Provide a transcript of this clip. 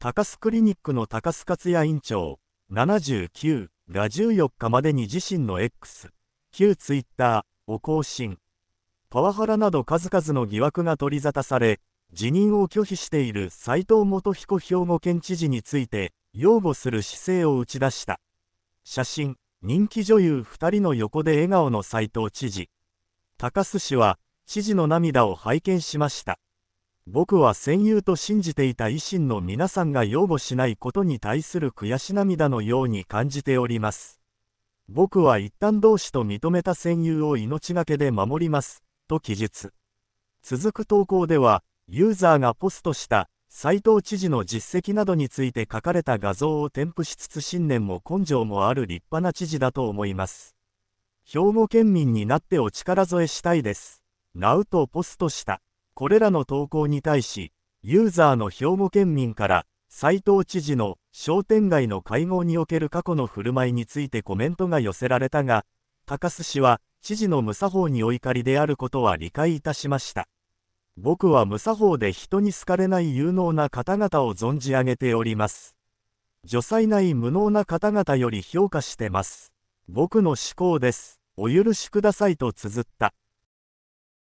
高須クリニックの高須克也院長79が14日までに自身の X 旧 Twitter を更新パワハラなど数々の疑惑が取り沙汰され辞任を拒否している斉藤元彦兵庫県知事について擁護する姿勢を打ち出した写真人気女優2人の横で笑顔の斉藤知事高須氏は知事の涙を拝見しました僕は戦友と信じていた維新の皆さんが擁護しないことに対する悔し涙のように感じております。僕は一旦同志と認めた戦友を命がけで守ります、と記述。続く投稿では、ユーザーがポストした斉藤知事の実績などについて書かれた画像を添付しつつ信念も根性もある立派な知事だと思います。兵庫県民になってお力添えしたいです。なうとポストした。これらの投稿に対し、ユーザーの兵庫県民から、斉藤知事の商店街の会合における過去の振る舞いについてコメントが寄せられたが、高須氏は、知事の無作法にお怒りであることは理解いたしました。僕は無作法で人に好かれない有能な方々を存じ上げております。除災ない無能な方々より評価してます。僕の思考です。お許しくださいと綴った。